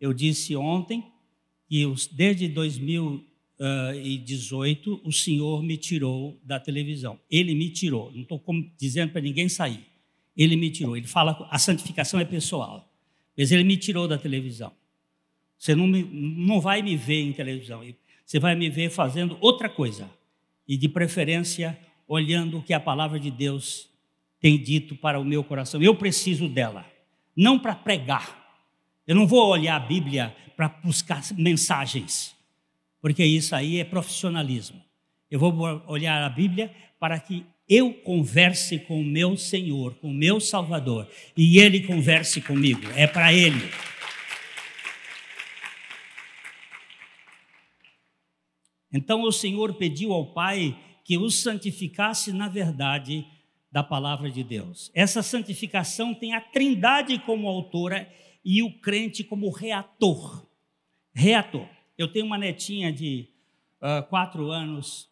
Eu disse ontem que desde 2018 eh, o senhor me tirou da televisão. Ele me tirou. Não estou dizendo para ninguém sair. Ele me tirou. Ele fala a santificação é pessoal, mas ele me tirou da televisão. Você não, me, não vai me ver em televisão. Você vai me ver fazendo outra coisa e de preferência olhando o que a palavra de Deus tem dito para o meu coração. Eu preciso dela, não para pregar, eu não vou olhar a Bíblia para buscar mensagens, porque isso aí é profissionalismo. Eu vou olhar a Bíblia para que eu converse com o meu Senhor, com o meu Salvador, e Ele converse comigo, é para Ele. Então o Senhor pediu ao Pai que o santificasse na verdade da palavra de Deus. Essa santificação tem a Trindade como autora e o crente como reator. Reator. Eu tenho uma netinha de uh, quatro anos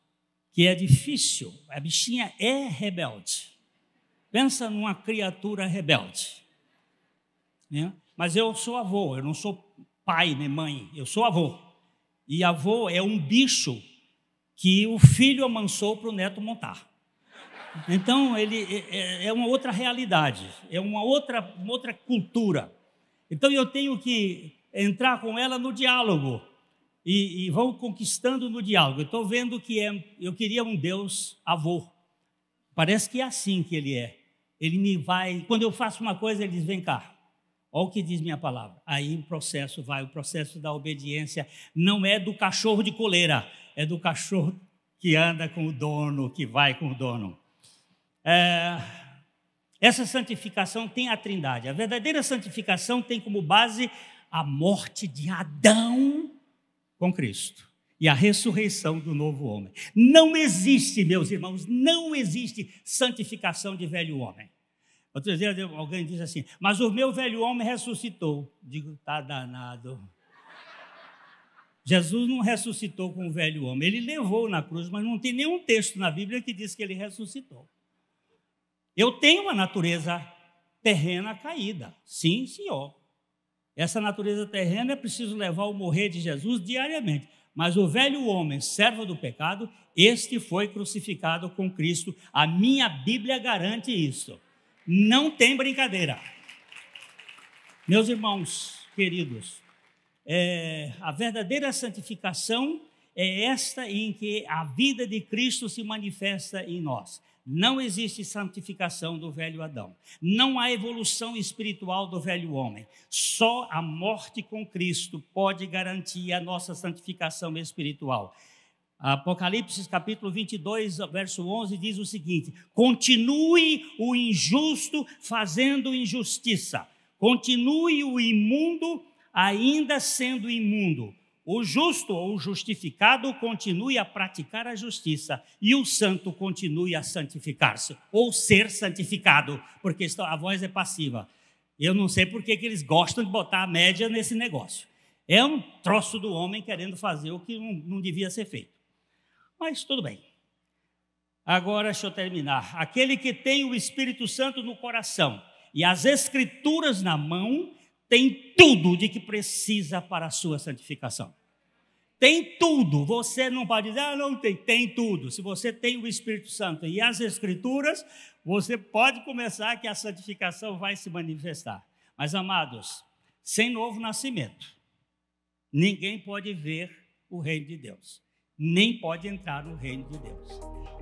que é difícil. A bichinha é rebelde. Pensa numa criatura rebelde. Né? Mas eu sou avô, eu não sou pai nem mãe, eu sou avô. E avô é um bicho que o filho amansou para o neto montar. Então, ele é, é, é, uma outra realidade, é uma outra, uma outra cultura. Então eu tenho que entrar com ela no diálogo e, e vão conquistando no diálogo. estou vendo que é, eu queria um Deus avô. Parece que é assim que ele é. Ele me vai, quando eu faço uma coisa, ele diz: vem cá, olha o que diz minha palavra. Aí o processo vai, o processo da obediência não é do cachorro de coleira, é do cachorro que anda com o dono, que vai com o dono. É, essa santificação tem a trindade. A verdadeira santificação tem como base a morte de Adão com Cristo e a ressurreição do novo homem. Não existe, meus irmãos, não existe santificação de velho homem. Outro dia alguém diz assim, mas o meu velho homem ressuscitou. Digo, tá danado. Jesus não ressuscitou com o velho homem, ele levou na cruz, mas não tem nenhum texto na Bíblia que diz que ele ressuscitou. Eu tenho uma natureza terrena caída. Sim, senhor. Essa natureza terrena é preciso levar ao morrer de Jesus diariamente. Mas o velho homem, servo do pecado, este foi crucificado com Cristo. A minha Bíblia garante isso. Não tem brincadeira. Meus irmãos queridos, é, a verdadeira santificação é esta em que a vida de Cristo se manifesta em nós. Não existe santificação do velho Adão. Não há evolução espiritual do velho homem. Só a morte com Cristo pode garantir a nossa santificação espiritual. Apocalipse capítulo 22, verso 11 diz o seguinte: Continue o injusto fazendo injustiça. Continue o imundo ainda sendo imundo. O justo ou justificado continue a praticar a justiça e o santo continue a santificar-se ou ser santificado, porque a voz é passiva. Eu não sei por que eles gostam de botar a média nesse negócio. É um troço do homem querendo fazer o que não, não devia ser feito. Mas tudo bem. Agora deixa eu terminar. Aquele que tem o Espírito Santo no coração e as Escrituras na mão, tem tudo de que precisa para a sua santificação. Tem tudo. Você não pode dizer, ah, não tem. Tem tudo. Se você tem o Espírito Santo e as Escrituras, você pode começar que a santificação vai se manifestar. Mas, amados, sem novo nascimento, ninguém pode ver o reino de Deus, nem pode entrar no reino de Deus.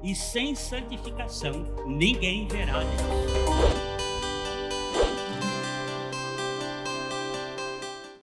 E sem santificação, ninguém verá Deus.